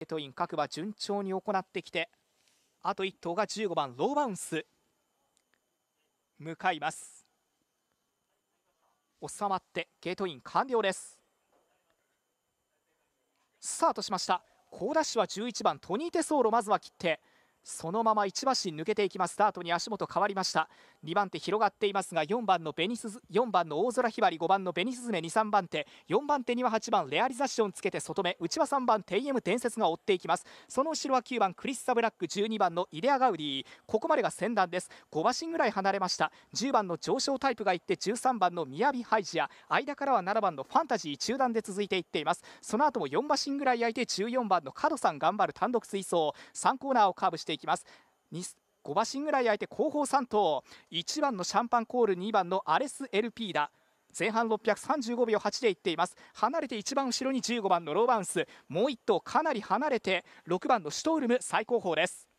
ゲートイン各馬順調に行ってきてあと1頭が15番ローバウンス向かいます収まってゲートイン完了ですスタートしました好田氏は11番トニーテソーロまずは切ってそのまま1馬身抜けていきますスタートに足元変わりました2番手広がっていますが4番のベニス4番の大空ひばり5番のベニスズメ23番手4番手には8番レアリザッションつけて外目内は3番テイエム伝説が追っていきますその後ろは9番クリスサブラック12番のイデアガウディここまでが先段です5馬身ぐらい離れました10番の上昇タイプがいって13番のミヤビハイジア間からは7番のファンタジー中段で続いていっていますその後も4馬身ぐらい空いて14番の角さん頑張る単独追走3コーナーをカーブしてしていきます5馬身ぐらい相手後方3頭1番のシャンパンコール2番のアレス・エルピーダ前半635秒8でいっています離れて一番後ろに15番のローバウンスもう1頭かなり離れて6番のシュトールム最後方です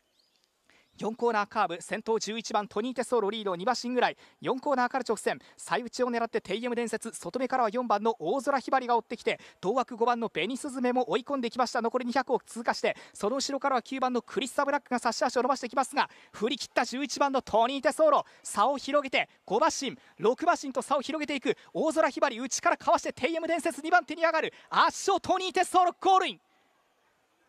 4コーナーカーブ先頭11番トニーテソーロリード2馬身ぐらい4コーナーから直線最内を狙ってテイエム伝説外目からは4番の大空ひばりが追ってきて同枠5番のベニスズメも追い込んできました残り200を通過してその後ろからは9番のクリスタ・ブラックが差し足を伸ばしてきますが振り切った11番のトニーテソーロ差を広げて5馬身6馬身と差を広げていく大空ひばり内からかわしてテイエム伝説2番手に上がる圧勝トニーテソーロゴールイン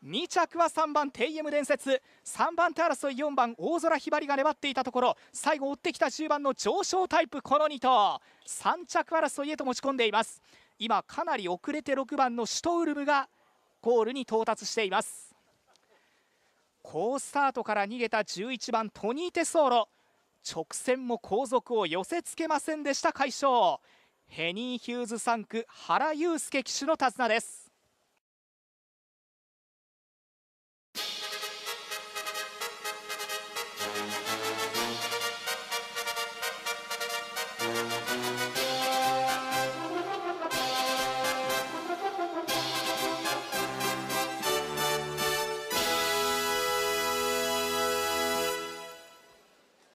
2着は3番テイエム伝説3番手争い4番大空ひばりが粘っていたところ最後追ってきた10番の上昇タイプこの2頭3着争いへと持ち込んでいます今かなり遅れて6番のシュトウルムがゴールに到達しています好スタートから逃げた11番トニー・テソーロ直線も後続を寄せつけませんでした快勝ヘニー・ヒューズ3区原悠介騎手の手綱です